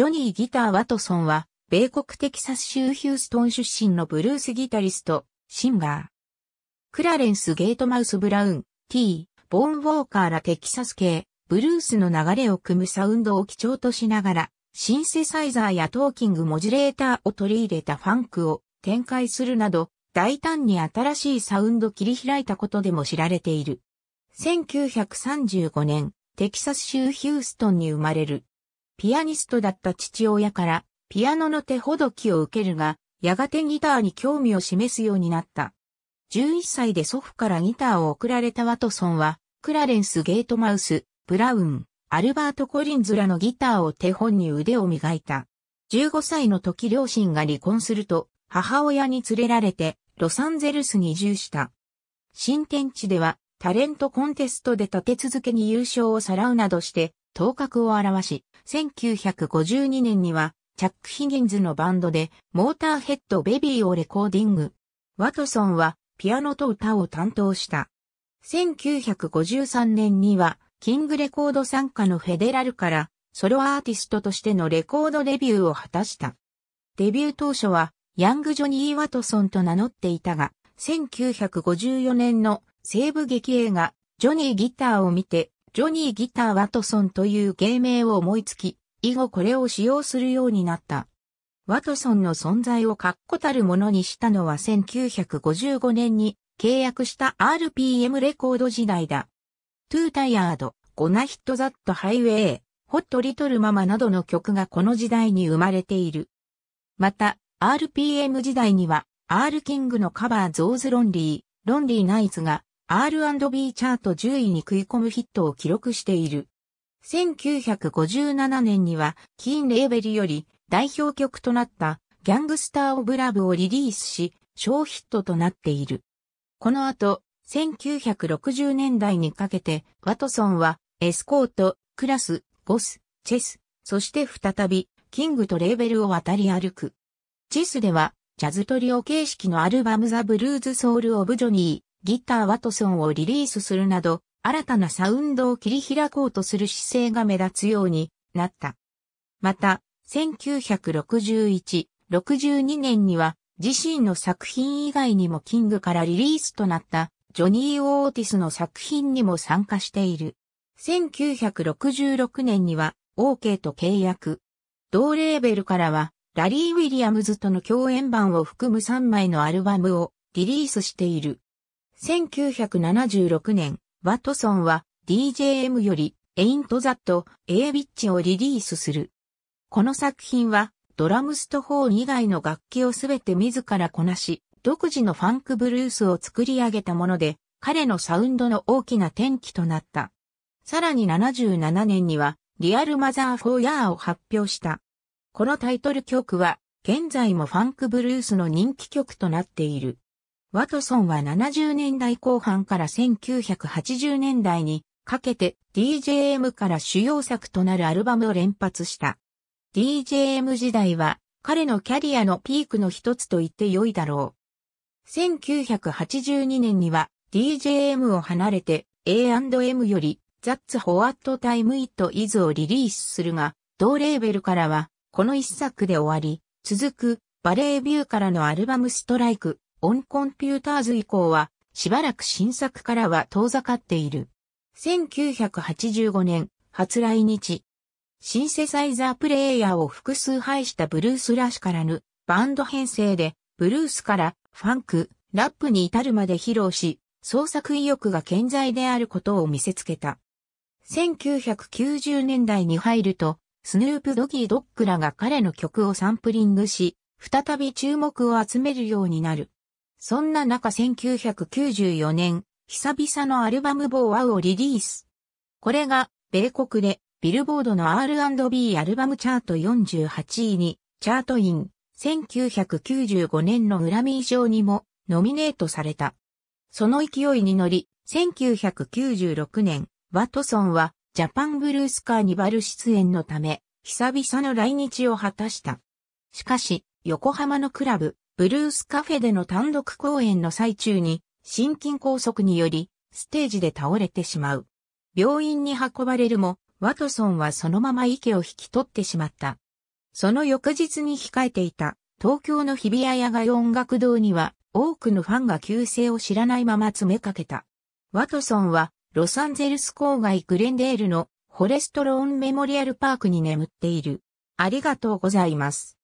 ジョニー・ギター・ワトソンは、米国テキサス州ヒューストン出身のブルースギタリスト、シンガー。クラレンス・ゲートマウス・ブラウン、T、ボーン・ウォーカーらテキサス系、ブルースの流れを組むサウンドを基調としながら、シンセサイザーやトーキングモジュレーターを取り入れたファンクを展開するなど、大胆に新しいサウンド切り開いたことでも知られている。1935年、テキサス州ヒューストンに生まれる。ピアニストだった父親から、ピアノの手ほどきを受けるが、やがてギターに興味を示すようになった。11歳で祖父からギターを贈られたワトソンは、クラレンス・ゲートマウス、ブラウン、アルバート・コリンズらのギターを手本に腕を磨いた。15歳の時両親が離婚すると、母親に連れられて、ロサンゼルスに移住した。新天地では、タレントコンテストで立て続けに優勝をさらうなどして、頭角を表し、1952年には、チャック・ヒギンズのバンドで、モーターヘッド・ベビーをレコーディング。ワトソンは、ピアノと歌を担当した。1953年には、キングレコード参加のフェデラルから、ソロアーティストとしてのレコードデビューを果たした。デビュー当初は、ヤング・ジョニー・ワトソンと名乗っていたが、1954年の西部劇映画、ジョニー・ギターを見て、ジョニー・ギター・ワトソンという芸名を思いつき、以後これを使用するようになった。ワトソンの存在を確固たるものにしたのは1955年に契約した RPM レコード時代だ。トゥータイヤード、ゴナヒットザットハイウェイ、ホットリトルママなどの曲がこの時代に生まれている。また、RPM 時代には、R キングのカバーゾーズロンリー、ロンリーナイツが R&B チャート10位に食い込むヒットを記録している。1957年には、キーンレーベルより代表曲となったギャングスター・オブ・ラブをリリースし、小ヒットとなっている。この後、1960年代にかけて、ワトソンは、エスコート、クラス、ボス、チェス、そして再び、キングとレーベルを渡り歩く。チェスでは、ジャズトリオ形式のアルバムザ・ブルーズ・ソウル・オブ・ジョニギター・ワトソンをリリースするなど、新たなサウンドを切り開こうとする姿勢が目立つようになった。また、1961、62年には自身の作品以外にもキングからリリースとなったジョニー・オーティスの作品にも参加している。1966年には OK と契約。同レーベルからはラリー・ウィリアムズとの共演版を含む3枚のアルバムをリリースしている。1976年、ワトソンは DJM より Ain't That A Bitch をリリースする。この作品はドラムストホーン以外の楽器をすべて自らこなし、独自のファンクブルースを作り上げたもので、彼のサウンドの大きな転機となった。さらに77年には、リアルマザーフォーヤーを発表した。このタイトル曲は、現在もファンクブルースの人気曲となっている。ワトソンは70年代後半から1980年代にかけて DJM から主要作となるアルバムを連発した。DJM 時代は彼のキャリアのピークの一つと言って良いだろう。1982年には DJM を離れて A&M より That's What Time It Is をリリースするが、同レーベルからはこの一作で終わり、続くバレービューからのアルバムストライクオンコンピューターズ以降は、しばらく新作からは遠ざかっている。1985年、初来日。シンセサイザープレイヤーを複数配したブルースらしからぬバンド編成で、ブルースからファンク、ラップに至るまで披露し、創作意欲が健在であることを見せつけた。1990年代に入ると、スヌープドギードッグらが彼の曲をサンプリングし、再び注目を集めるようになる。そんな中1994年、久々のアルバムボーアをリリース。これが、米国で、ビルボードの R&B アルバムチャート48位に、チャートイン、1995年のグラミー賞にも、ノミネートされた。その勢いに乗り、1996年、ワトソンは、ジャパンブルースカーニバル出演のため、久々の来日を果たした。しかし、横浜のクラブ、ブルースカフェでの単独公演の最中に、心筋梗塞により、ステージで倒れてしまう。病院に運ばれるも、ワトソンはそのまま池を引き取ってしまった。その翌日に控えていた、東京の日比谷野外音楽堂には、多くのファンが旧姓を知らないまま詰めかけた。ワトソンは、ロサンゼルス郊外グレンデールの、ホレストローンメモリアルパークに眠っている。ありがとうございます。